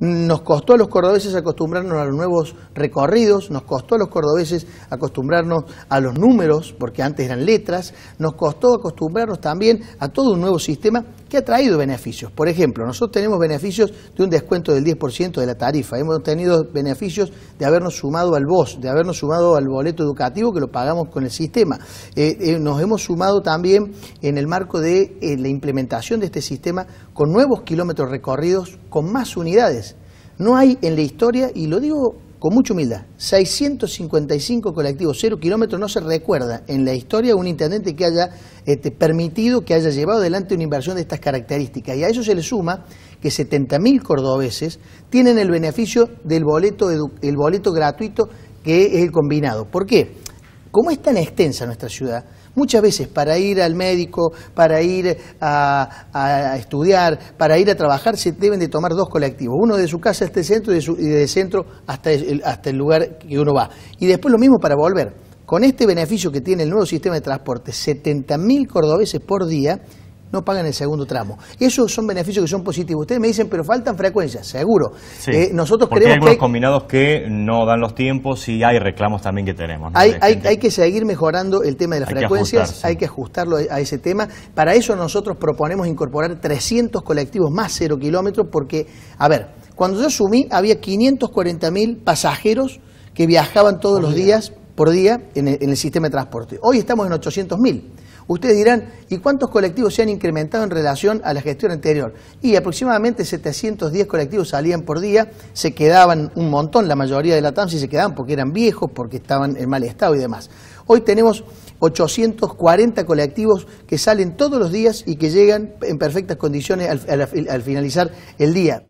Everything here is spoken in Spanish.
Nos costó a los cordobeses acostumbrarnos a los nuevos recorridos, nos costó a los cordobeses acostumbrarnos a los números, porque antes eran letras, nos costó acostumbrarnos también a todo un nuevo sistema que ha traído beneficios. Por ejemplo, nosotros tenemos beneficios de un descuento del 10% de la tarifa, hemos tenido beneficios de habernos sumado al BOS, de habernos sumado al boleto educativo que lo pagamos con el sistema. Eh, eh, nos hemos sumado también en el marco de eh, la implementación de este sistema con nuevos kilómetros recorridos, con más unidades. No hay en la historia, y lo digo con mucha humildad, 655 colectivos, cero kilómetros, no se recuerda en la historia un intendente que haya este, permitido que haya llevado adelante una inversión de estas características. Y a eso se le suma que 70.000 cordobeses tienen el beneficio del boleto, el boleto gratuito que es el combinado. ¿Por qué? Como es tan extensa nuestra ciudad, muchas veces para ir al médico, para ir a, estudiar, para ir a trabajar, se deben de tomar dos colectivos, uno de su casa hasta el centro y de, centro hasta el, hasta el lugar que uno va. Y después lo mismo para volver. Con este beneficio que tiene el nuevo sistema de transporte, 70.000 cordobeses por día no pagan el segundo tramo. Esos son beneficios que son positivos. Ustedes me dicen, pero faltan frecuencias, seguro. Eh, nosotros porque creemos hay algunos combinados que no dan los tiempos y hay reclamos también que tenemos. Hay, hay, hay, que seguir mejorando el tema de las frecuencias, hay que ajustarlo a ese tema. Para eso nosotros proponemos incorporar 300 colectivos más cero kilómetros porque, a ver, cuando yo asumí había 540 mil pasajeros que viajaban todos los días por día en el, en el sistema de transporte. Hoy estamos en 800 mil. Ustedes dirán, ¿y cuántos colectivos se han incrementado en relación a la gestión anterior? Y aproximadamente 710 colectivos salían por día, se quedaban un montón, la mayoría de la TAMSI se quedaban porque eran viejos, porque estaban en mal estado y demás. Hoy tenemos 840 colectivos que salen todos los días y que llegan en perfectas condiciones al finalizar el día.